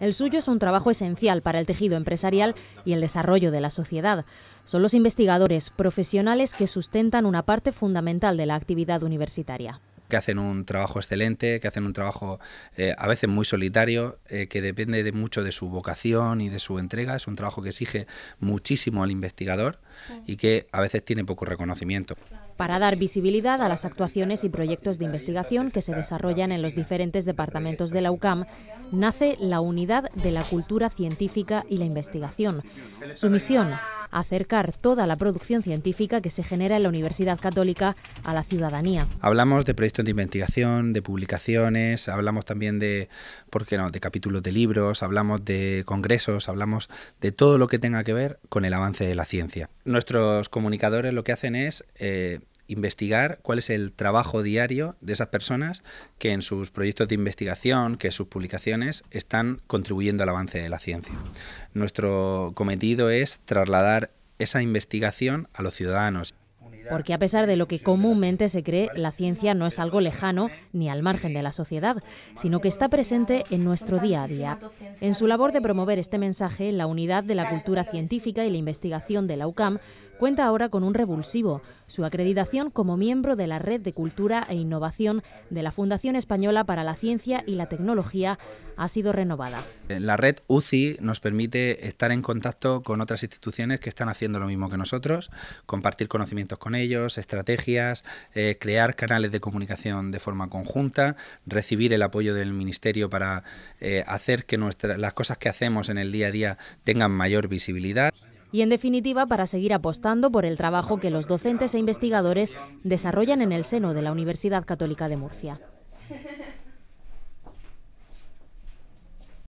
El suyo es un trabajo esencial para el tejido empresarial y el desarrollo de la sociedad. Son los investigadores profesionales que sustentan una parte fundamental de la actividad universitaria que hacen un trabajo excelente, que hacen un trabajo eh, a veces muy solitario, eh, que depende de mucho de su vocación y de su entrega. Es un trabajo que exige muchísimo al investigador y que a veces tiene poco reconocimiento. Para dar visibilidad a las actuaciones y proyectos de investigación que se desarrollan en los diferentes departamentos de la UCAM, nace la Unidad de la Cultura Científica y la Investigación. Su misión, acercar toda la producción científica que se genera en la Universidad Católica a la ciudadanía. Hablamos de proyectos de investigación, de publicaciones, hablamos también de, ¿por no?, de capítulos de libros, hablamos de congresos, hablamos de todo lo que tenga que ver con el avance de la ciencia. Nuestros comunicadores lo que hacen es... Eh, investigar cuál es el trabajo diario de esas personas que en sus proyectos de investigación, que en sus publicaciones están contribuyendo al avance de la ciencia. Nuestro cometido es trasladar esa investigación a los ciudadanos porque a pesar de lo que comúnmente se cree, la ciencia no es algo lejano ni al margen de la sociedad, sino que está presente en nuestro día a día. En su labor de promover este mensaje, la Unidad de la Cultura Científica y la Investigación de la UCAM cuenta ahora con un revulsivo, su acreditación como miembro de la Red de Cultura e Innovación de la Fundación Española para la Ciencia y la Tecnología ha sido renovada. La red UCI nos permite estar en contacto con otras instituciones que están haciendo lo mismo que nosotros, compartir conocimientos con ellos ellos, estrategias, eh, crear canales de comunicación de forma conjunta, recibir el apoyo del ministerio para eh, hacer que nuestras las cosas que hacemos en el día a día tengan mayor visibilidad y, en definitiva, para seguir apostando por el trabajo que los docentes e investigadores desarrollan en el seno de la Universidad Católica de Murcia.